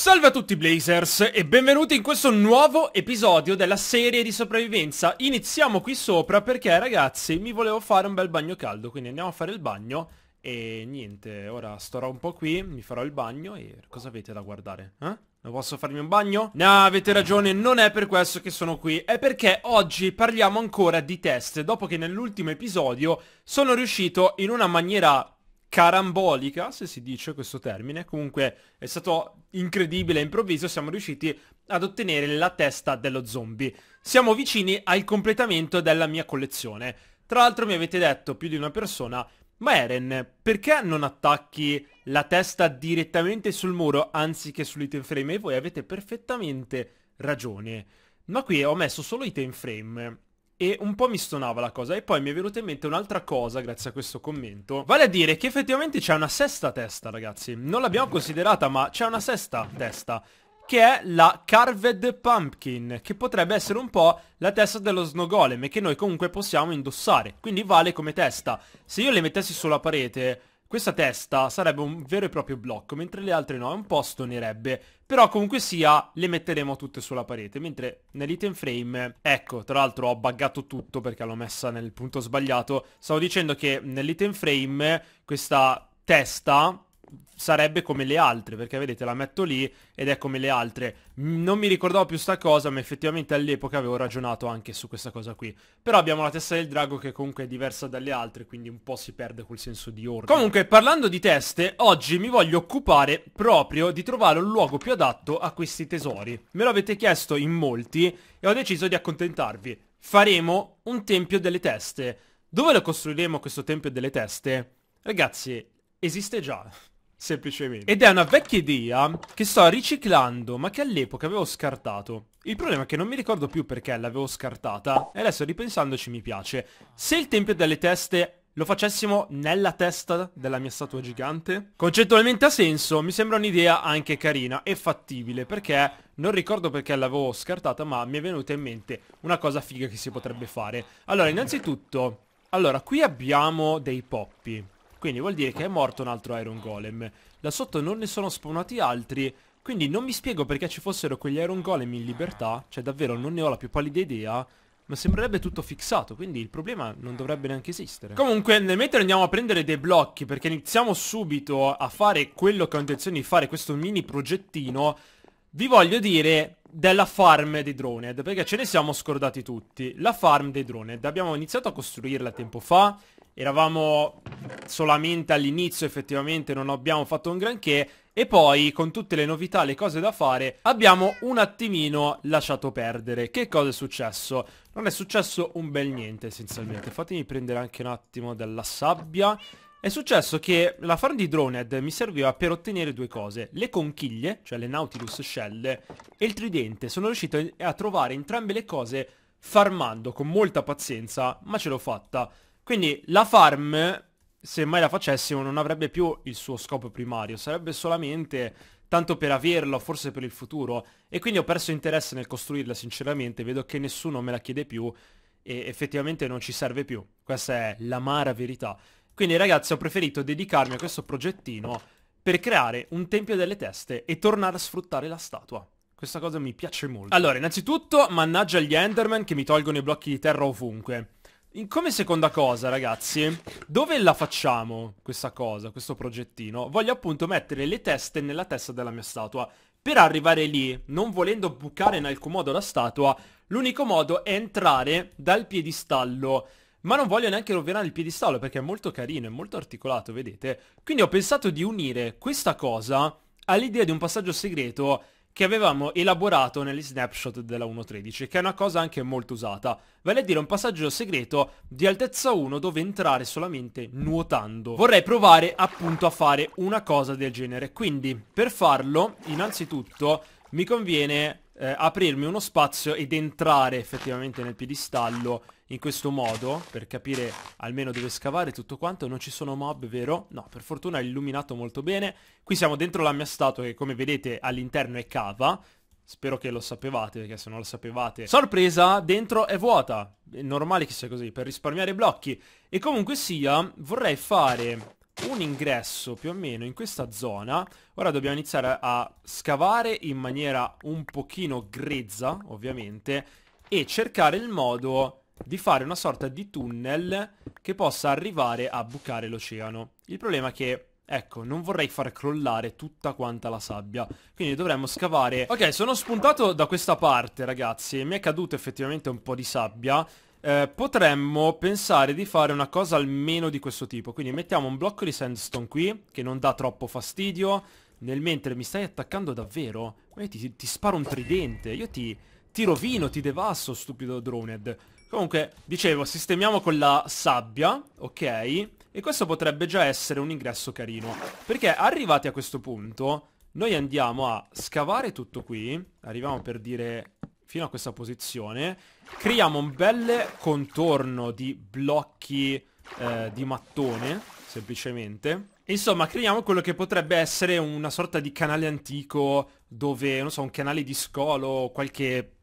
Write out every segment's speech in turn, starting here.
Salve a tutti Blazers e benvenuti in questo nuovo episodio della serie di sopravvivenza Iniziamo qui sopra perché ragazzi mi volevo fare un bel bagno caldo Quindi andiamo a fare il bagno e niente ora starò un po' qui, mi farò il bagno e cosa avete da guardare? Eh? Non posso farmi un bagno? No, avete ragione, non è per questo che sono qui, è perché oggi parliamo ancora di test, dopo che nell'ultimo episodio sono riuscito in una maniera carambolica, se si dice questo termine. Comunque è stato incredibile, improvviso, siamo riusciti ad ottenere la testa dello zombie. Siamo vicini al completamento della mia collezione. Tra l'altro mi avete detto più di una persona, ma Eren, perché non attacchi la testa direttamente sul muro anziché sull'item frame? E voi avete perfettamente ragione. Ma qui ho messo solo item frame e un po' mi stonava la cosa. E poi mi è venuta in mente un'altra cosa grazie a questo commento. Vale a dire che effettivamente c'è una sesta testa, ragazzi. Non l'abbiamo considerata, ma c'è una sesta testa che è la Carved Pumpkin, che potrebbe essere un po' la testa dello Snow Golem, che noi comunque possiamo indossare, quindi vale come testa. Se io le mettessi sulla parete, questa testa sarebbe un vero e proprio blocco, mentre le altre no, è un po' stonerebbe. Però comunque sia, le metteremo tutte sulla parete, mentre nell'item frame... Ecco, tra l'altro ho buggato tutto perché l'ho messa nel punto sbagliato. Stavo dicendo che nell'item frame questa testa sarebbe come le altre, perché vedete la metto lì ed è come le altre. Mm, non mi ricordavo più sta cosa, ma effettivamente all'epoca avevo ragionato anche su questa cosa qui. Però abbiamo la testa del drago che comunque è diversa dalle altre, quindi un po' si perde quel senso di ordine. Comunque, parlando di teste, oggi mi voglio occupare proprio di trovare un luogo più adatto a questi tesori. Me lo avete chiesto in molti e ho deciso di accontentarvi. Faremo un tempio delle teste. Dove lo costruiremo questo tempio delle teste? Ragazzi, esiste già semplicemente. Ed è una vecchia idea che sto riciclando, ma che all'epoca avevo scartato. Il problema è che non mi ricordo più perché l'avevo scartata, e adesso ripensandoci mi piace. Se il Tempio delle Teste lo facessimo nella testa della mia statua gigante? Concettualmente ha senso, mi sembra un'idea anche carina e fattibile, perché non ricordo perché l'avevo scartata, ma mi è venuta in mente una cosa figa che si potrebbe fare. Allora, innanzitutto, allora, qui abbiamo dei poppi. Quindi vuol dire che è morto un altro Iron Golem. Là sotto non ne sono spawnati altri, quindi non mi spiego perché ci fossero quegli Iron Golem in libertà, cioè davvero non ne ho la più pallida idea, ma sembrerebbe tutto fissato, quindi il problema non dovrebbe neanche esistere. Comunque, nel mentre andiamo a prendere dei blocchi, perché iniziamo subito a fare quello che ho intenzione di fare, questo mini progettino, vi voglio dire della farm dei Droned, perché ce ne siamo scordati tutti. La farm dei Droned, abbiamo iniziato a costruirla tempo fa, eravamo solamente all'inizio effettivamente non abbiamo fatto un granché e poi con tutte le novità, le cose da fare, abbiamo un attimino lasciato perdere. Che cosa è successo? Non è successo un bel niente essenzialmente. Fatemi prendere anche un attimo della sabbia. È successo che la farm di Droned mi serviva per ottenere due cose, le conchiglie, cioè le Nautilus Shell, e il tridente. Sono riuscito a trovare entrambe le cose farmando con molta pazienza, ma ce l'ho fatta. Quindi la farm, se mai la facessimo, non avrebbe più il suo scopo primario, sarebbe solamente tanto per averlo, forse per il futuro. E quindi ho perso interesse nel costruirla, sinceramente, vedo che nessuno me la chiede più e effettivamente non ci serve più. Questa è l'amara verità. Quindi ragazzi ho preferito dedicarmi a questo progettino per creare un tempio delle teste e tornare a sfruttare la statua. Questa cosa mi piace molto. Allora, innanzitutto, mannaggia gli Enderman che mi tolgono i blocchi di terra ovunque come seconda cosa, ragazzi, dove la facciamo questa cosa, questo progettino? Voglio appunto mettere le teste nella testa della mia statua. Per arrivare lì, non volendo bucare in alcun modo la statua, l'unico modo è entrare dal piedistallo. Ma non voglio neanche rovinare il piedistallo perché è molto carino, è molto articolato, vedete? Quindi ho pensato di unire questa cosa all'idea di un passaggio segreto che avevamo elaborato negli snapshot della 1.13, che è una cosa anche molto usata, vale a dire un passaggio segreto di altezza 1 dove entrare solamente nuotando. Vorrei provare appunto a fare una cosa del genere, quindi per farlo innanzitutto mi conviene eh, aprirmi uno spazio ed entrare effettivamente nel piedistallo in questo modo per capire almeno dove scavare tutto quanto. Non ci sono mob, vero? No, per fortuna è illuminato molto bene. Qui siamo dentro la mia statua che come vedete all'interno è cava. Spero che lo sapevate, perché se non lo sapevate... Sorpresa, dentro è vuota. È normale che sia così, per risparmiare blocchi. E comunque sia, vorrei fare un ingresso più o meno in questa zona. Ora dobbiamo iniziare a scavare in maniera un pochino grezza, ovviamente, e cercare il modo di fare una sorta di tunnel che possa arrivare a bucare l'oceano. Il problema è che Ecco, non vorrei far crollare tutta quanta la sabbia, quindi dovremmo scavare... Ok, sono spuntato da questa parte, ragazzi, mi è caduto effettivamente un po' di sabbia, eh, potremmo pensare di fare una cosa almeno di questo tipo. Quindi mettiamo un blocco di sandstone qui, che non dà troppo fastidio. Nel mentre mi stai attaccando davvero? Ma io ti, ti sparo un tridente, io ti, ti rovino, ti devasso, stupido droned. Comunque, dicevo, sistemiamo con la sabbia, ok? E questo potrebbe già essere un ingresso carino. Perché arrivati a questo punto, noi andiamo a scavare tutto qui. Arriviamo per dire fino a questa posizione, creiamo un bel contorno di blocchi eh, di mattone, semplicemente. Insomma, creiamo quello che potrebbe essere una sorta di canale antico dove, non so, un canale di scolo, qualche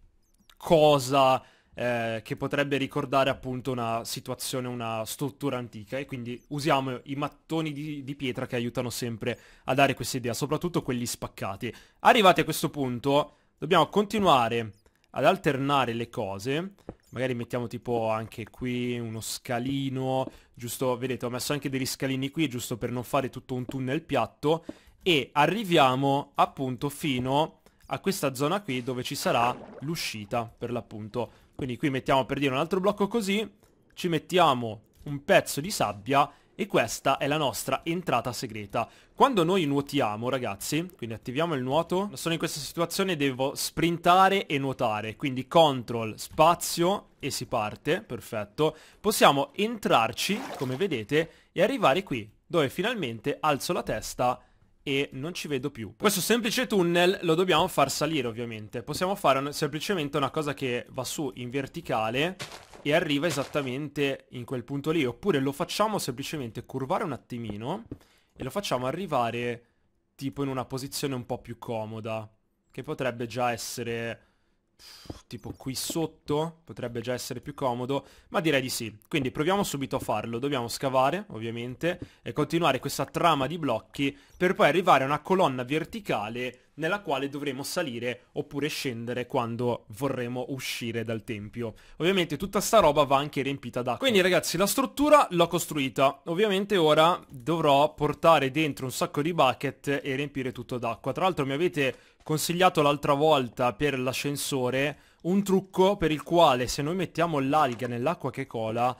cosa eh, che potrebbe ricordare appunto una situazione, una struttura antica e quindi usiamo i mattoni di, di, pietra che aiutano sempre a dare questa idea, soprattutto quelli spaccati. Arrivati a questo punto dobbiamo continuare ad alternare le cose magari mettiamo tipo anche qui uno scalino giusto vedete ho messo anche degli scalini qui giusto per non fare tutto un tunnel piatto e arriviamo appunto fino a questa zona qui dove ci sarà l'uscita per l'appunto quindi qui mettiamo per dire un altro blocco così ci mettiamo un pezzo di sabbia e questa è la nostra entrata segreta. Quando noi nuotiamo ragazzi, quindi attiviamo il nuoto, sono in questa situazione devo sprintare e nuotare, quindi control, spazio e si parte, perfetto. Possiamo entrarci, come vedete, e arrivare qui, dove finalmente alzo la testa e non ci vedo più. Questo semplice tunnel lo dobbiamo far salire ovviamente. Possiamo fare un, semplicemente una cosa che va su in verticale e arriva esattamente in quel punto lì. Oppure lo facciamo semplicemente curvare un attimino e lo facciamo arrivare tipo in una posizione un po' più comoda, che potrebbe già essere tipo qui sotto potrebbe già essere più comodo, ma direi di sì. Quindi proviamo subito a farlo, dobbiamo scavare ovviamente e continuare questa trama di blocchi per poi arrivare a una colonna verticale nella quale dovremo salire oppure scendere quando vorremo uscire dal tempio. Ovviamente tutta sta roba va anche riempita d'acqua. Quindi ragazzi la struttura l'ho costruita, ovviamente ora dovrò portare dentro un sacco di bucket e riempire tutto d'acqua. Tra l'altro mi avete consigliato l'altra volta per l'ascensore un trucco per il quale se noi mettiamo l'alga nell'acqua che cola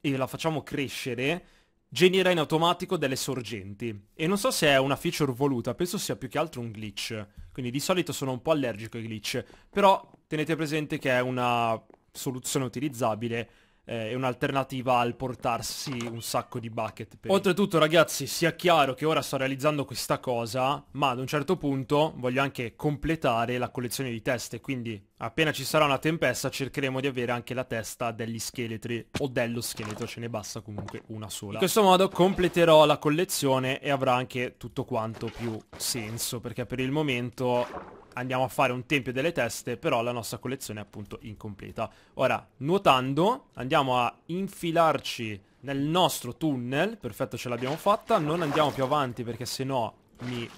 e la facciamo crescere, genera in automatico delle sorgenti. E non so se è una feature voluta, penso sia più che altro un glitch. Quindi di solito sono un po' allergico ai glitch, però tenete presente che è una soluzione utilizzabile eh, è un'alternativa al portarsi un sacco di bucket. Per... Oltretutto ragazzi sia chiaro che ora sto realizzando questa cosa, ma ad un certo punto voglio anche completare la collezione di teste, quindi appena ci sarà una tempesta cercheremo di avere anche la testa degli scheletri o dello scheletro, ce ne basta comunque una sola. In questo modo completerò la collezione e avrà anche tutto quanto più senso, perché per il momento andiamo a fare un tempio delle teste, però la nostra collezione è appunto incompleta. Ora, nuotando, andiamo a infilarci nel nostro tunnel, perfetto ce l'abbiamo fatta, non andiamo più avanti perché sennò mi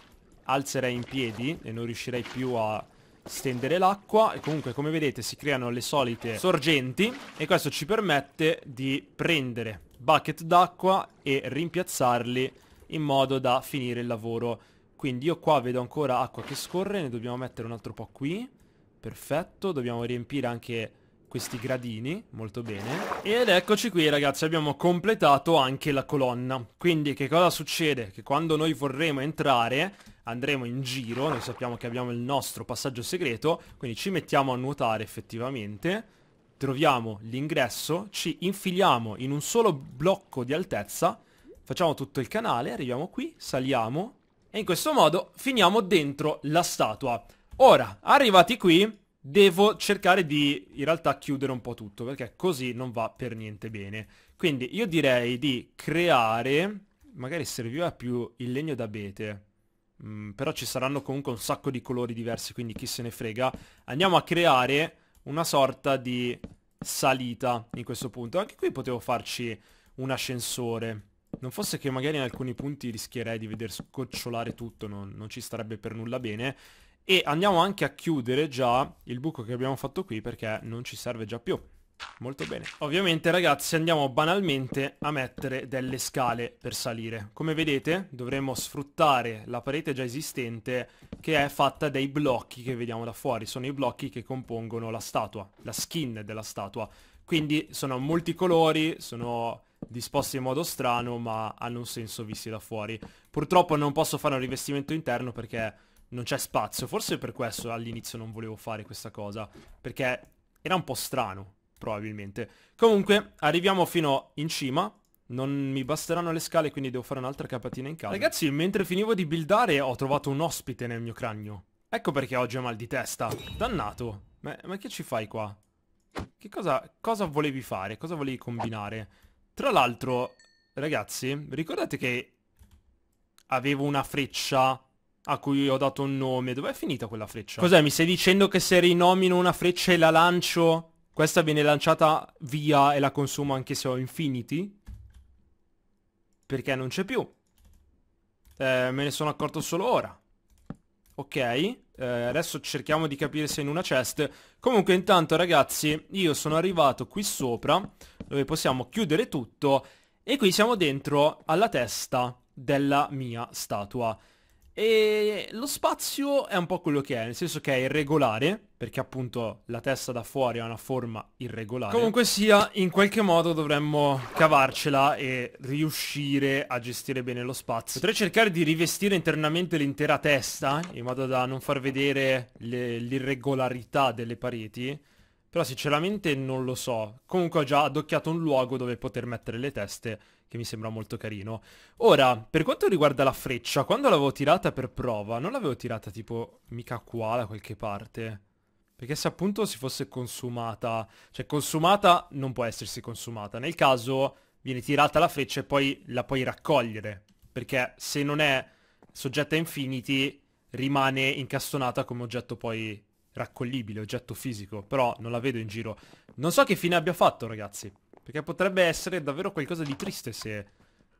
alzerei in piedi e non riuscirei più a stendere l'acqua e comunque come vedete si creano le solite sorgenti e questo ci permette di prendere bucket d'acqua e rimpiazzarli in modo da finire il lavoro quindi io qua vedo ancora acqua che scorre, ne dobbiamo mettere un altro po' qui. Perfetto, dobbiamo riempire anche questi gradini, molto bene. Ed eccoci qui ragazzi, abbiamo completato anche la colonna. Quindi che cosa succede? Che quando noi vorremo entrare, andremo in giro, noi sappiamo che abbiamo il nostro passaggio segreto, quindi ci mettiamo a nuotare effettivamente troviamo l'ingresso, ci infiliamo in un solo blocco di altezza, facciamo tutto il canale, arriviamo qui, saliamo e in questo modo finiamo dentro la statua. Ora, arrivati qui, devo cercare di in realtà chiudere un po' tutto, perché così non va per niente bene. Quindi io direi di creare... Magari serviva più il legno d'abete. Mm, però ci saranno comunque un sacco di colori diversi, quindi chi se ne frega. Andiamo a creare una sorta di salita in questo punto. Anche qui potevo farci un ascensore. Non fosse che magari in alcuni punti rischierei di veder scocciolare tutto, non, non ci starebbe per nulla bene. E andiamo anche a chiudere già il buco che abbiamo fatto qui perché non ci serve già più. Molto bene. Ovviamente ragazzi andiamo banalmente a mettere delle scale per salire. Come vedete dovremo sfruttare la parete già esistente che è fatta dei blocchi che vediamo da fuori. Sono i blocchi che compongono la statua, la skin della statua. Quindi sono molti colori, sono disposti in modo strano ma hanno un senso visti da fuori. Purtroppo non posso fare un rivestimento interno perché non c'è spazio, forse per questo all'inizio non volevo fare questa cosa, perché era un po' strano probabilmente. Comunque arriviamo fino in cima, non mi basteranno le scale quindi devo fare un'altra capatina in casa. Ragazzi mentre finivo di buildare ho trovato un ospite nel mio cranio. Ecco perché oggi ho mal di testa. Dannato. Ma, ma che ci fai qua? Che cosa, cosa volevi fare? Cosa volevi combinare? Tra l'altro, ragazzi, ricordate che avevo una freccia a cui ho dato un nome. Dov'è finita quella freccia? Cos'è? Mi stai dicendo che se rinomino una freccia e la lancio, questa viene lanciata via e la consumo anche se ho infinity? Perché non c'è più. Eh, me ne sono accorto solo ora. Ok, eh, adesso cerchiamo di capire se è in una chest. Comunque intanto ragazzi, io sono arrivato qui sopra, dove possiamo chiudere tutto, e qui siamo dentro alla testa della mia statua. E lo spazio è un po' quello che è, nel senso che è irregolare, perché appunto la testa da fuori ha una forma irregolare. Comunque sia, in qualche modo dovremmo cavarcela e riuscire a gestire bene lo spazio. Potrei cercare di rivestire internamente l'intera testa, in modo da non far vedere l'irregolarità delle pareti. Però sinceramente non lo so. Comunque ho già adocchiato un luogo dove poter mettere le teste che mi sembra molto carino. Ora, per quanto riguarda la freccia, quando l'avevo tirata per prova, non l'avevo tirata tipo mica qua da qualche parte. Perché se appunto si fosse consumata, cioè consumata non può essersi consumata, nel caso viene tirata la freccia e poi la puoi raccogliere, perché se non è soggetta a infinity rimane incastonata come oggetto poi raccoglibile, oggetto fisico, però non la vedo in giro. Non so che fine abbia fatto ragazzi, perché potrebbe essere davvero qualcosa di triste se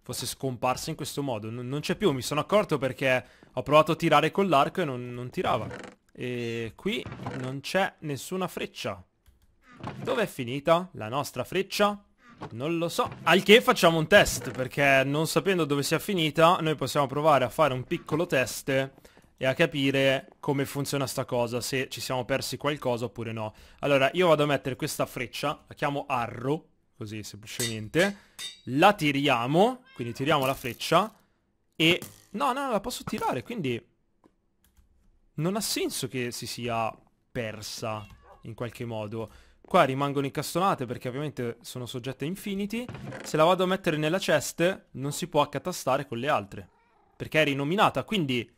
fosse scomparsa in questo modo. N non c'è più, mi sono accorto perché ho provato a tirare con l'arco e non, non tirava. E qui non c'è nessuna freccia. Dov'è finita la nostra freccia? Non lo so. Al che facciamo un test, perché non sapendo dove sia finita, noi possiamo provare a fare un piccolo test e a capire come funziona sta cosa, se ci siamo persi qualcosa oppure no. Allora, io vado a mettere questa freccia, la chiamo arrow, così semplicemente, la tiriamo, quindi tiriamo la freccia e... No, no, la posso tirare, quindi non ha senso che si sia persa in qualche modo. Qua rimangono incastonate perché ovviamente sono soggette a infinity. Se la vado a mettere nella chest non si può accatastare con le altre. Perché è rinominata, quindi...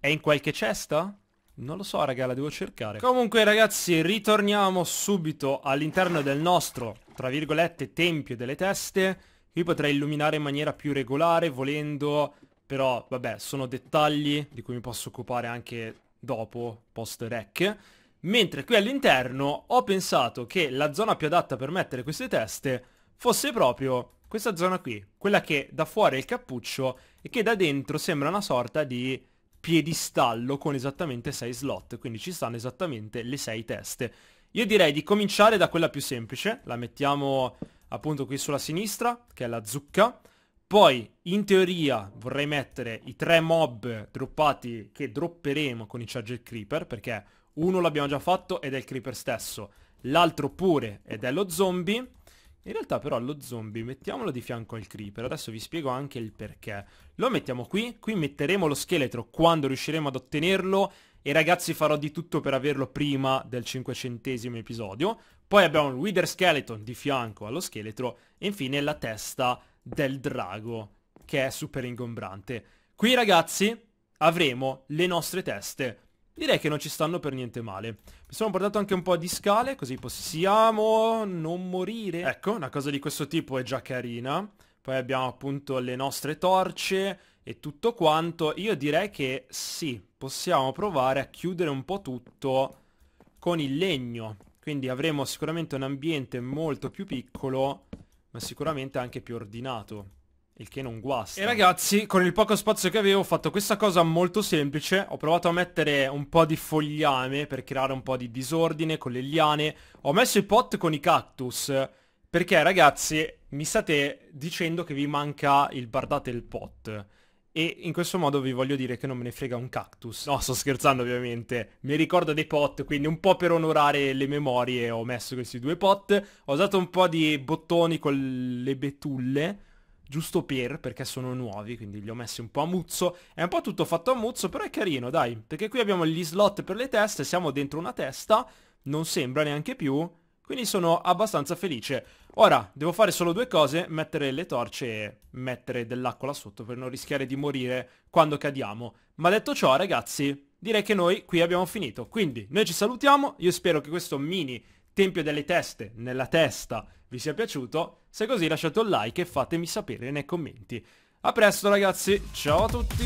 È in qualche cesta? Non lo so raga, la devo cercare. Comunque ragazzi, ritorniamo subito all'interno del nostro tra virgolette, tempio delle teste. Qui potrei illuminare in maniera più regolare, volendo, però, vabbè, sono dettagli di cui mi posso occupare anche dopo, post-rec. Mentre qui all'interno ho pensato che la zona più adatta per mettere queste teste fosse proprio questa zona qui, quella che da fuori è il cappuccio e che da dentro sembra una sorta di piedistallo con esattamente 6 slot, quindi ci stanno esattamente le 6 teste. Io direi di cominciare da quella più semplice, la mettiamo appunto qui sulla sinistra, che è la zucca. Poi, in teoria, vorrei mettere i tre mob droppati che dropperemo con i Charger Creeper, perché uno l'abbiamo già fatto ed è il Creeper stesso, l'altro pure ed è lo zombie, in realtà però lo zombie mettiamolo di fianco al creeper, adesso vi spiego anche il perché. Lo mettiamo qui, qui metteremo lo scheletro quando riusciremo ad ottenerlo e ragazzi farò di tutto per averlo prima del cinquecentesimo episodio. Poi abbiamo il Wither Skeleton di fianco allo scheletro e infine la testa del drago che è super ingombrante. Qui ragazzi avremo le nostre teste Direi che non ci stanno per niente male. Mi sono portato anche un po' di scale, così possiamo non morire. Ecco, una cosa di questo tipo è già carina. Poi abbiamo appunto le nostre torce e tutto quanto. Io direi che sì, possiamo provare a chiudere un po' tutto con il legno. Quindi avremo sicuramente un ambiente molto più piccolo, ma sicuramente anche più ordinato. Il che non guasta. E ragazzi, con il poco spazio che avevo ho fatto questa cosa molto semplice. Ho provato a mettere un po' di fogliame per creare un po' di disordine con le liane. Ho messo i pot con i cactus. Perché ragazzi, mi state dicendo che vi manca il bardate il pot. E in questo modo vi voglio dire che non me ne frega un cactus. No, sto scherzando ovviamente. Mi ricordo dei pot, quindi un po' per onorare le memorie ho messo questi due pot. Ho usato un po' di bottoni con le betulle giusto per, perché sono nuovi, quindi li ho messi un po' a muzzo. È un po' tutto fatto a muzzo, però è carino, dai, perché qui abbiamo gli slot per le teste, siamo dentro una testa, non sembra neanche più, quindi sono abbastanza felice. Ora, devo fare solo due cose, mettere le torce e mettere dell'acqua là sotto per non rischiare di morire quando cadiamo. Ma detto ciò, ragazzi, direi che noi qui abbiamo finito. Quindi, noi ci salutiamo, io spero che questo mini Tempio delle Teste nella testa vi sia piaciuto. Se così lasciate un like e fatemi sapere nei commenti. A presto ragazzi, ciao a tutti!